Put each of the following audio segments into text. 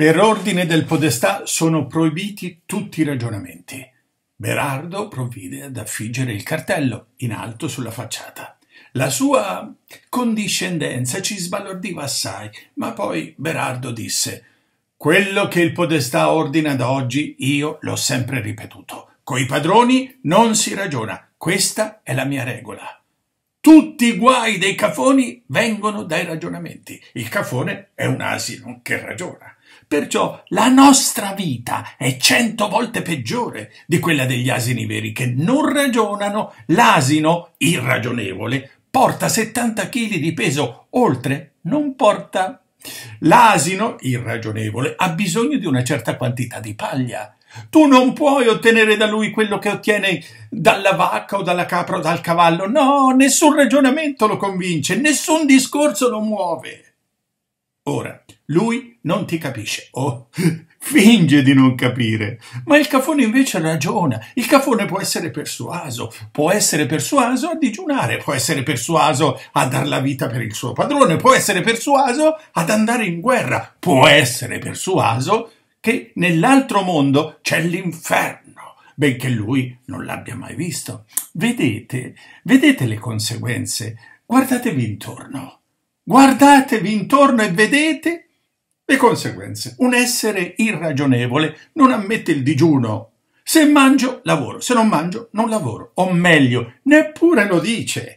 Per ordine del podestà sono proibiti tutti i ragionamenti. Berardo provvide ad affiggere il cartello in alto sulla facciata. La sua condiscendenza ci sbalordiva assai, ma poi Berardo disse «Quello che il podestà ordina da oggi io l'ho sempre ripetuto. Coi padroni non si ragiona, questa è la mia regola». Tutti i guai dei cafoni vengono dai ragionamenti. Il cafone è un asino che ragiona. Perciò la nostra vita è cento volte peggiore di quella degli asini veri che non ragionano. L'asino irragionevole porta 70 kg di peso, oltre non porta. L'asino irragionevole ha bisogno di una certa quantità di paglia. Tu non puoi ottenere da lui quello che ottieni dalla vacca o dalla capra o dal cavallo. No, nessun ragionamento lo convince, nessun discorso lo muove. Ora, lui non ti capisce, o oh, finge di non capire, ma il cafone invece ragiona. Il cafone può essere persuaso, può essere persuaso a digiunare, può essere persuaso a dar la vita per il suo padrone, può essere persuaso ad andare in guerra, può essere persuaso che nell'altro mondo c'è l'inferno benché lui non l'abbia mai visto. Vedete, vedete le conseguenze, guardatevi intorno. Guardatevi intorno e vedete le conseguenze. Un essere irragionevole non ammette il digiuno. Se mangio, lavoro. Se non mangio, non lavoro. O meglio, neppure lo dice.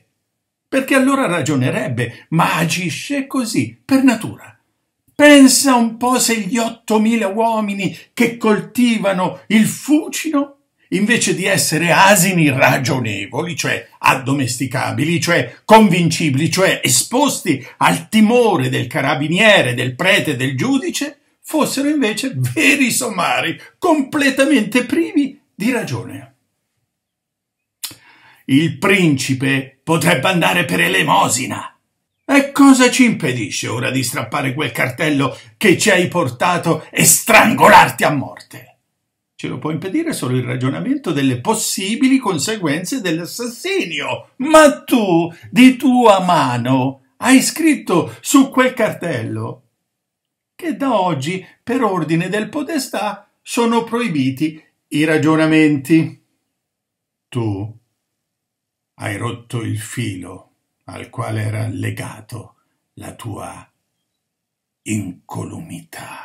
Perché allora ragionerebbe, ma agisce così, per natura. Pensa un po' se gli 8.000 uomini che coltivano il fucino invece di essere asini ragionevoli, cioè addomesticabili, cioè convincibili, cioè esposti al timore del carabiniere, del prete, del giudice, fossero invece veri sommari, completamente privi di ragione. Il principe potrebbe andare per elemosina. E cosa ci impedisce ora di strappare quel cartello che ci hai portato e strangolarti a morte? Ce lo può impedire solo il ragionamento delle possibili conseguenze dell'assassinio. Ma tu, di tua mano, hai scritto su quel cartello che da oggi, per ordine del podestà, sono proibiti i ragionamenti. Tu hai rotto il filo al quale era legato la tua incolumità.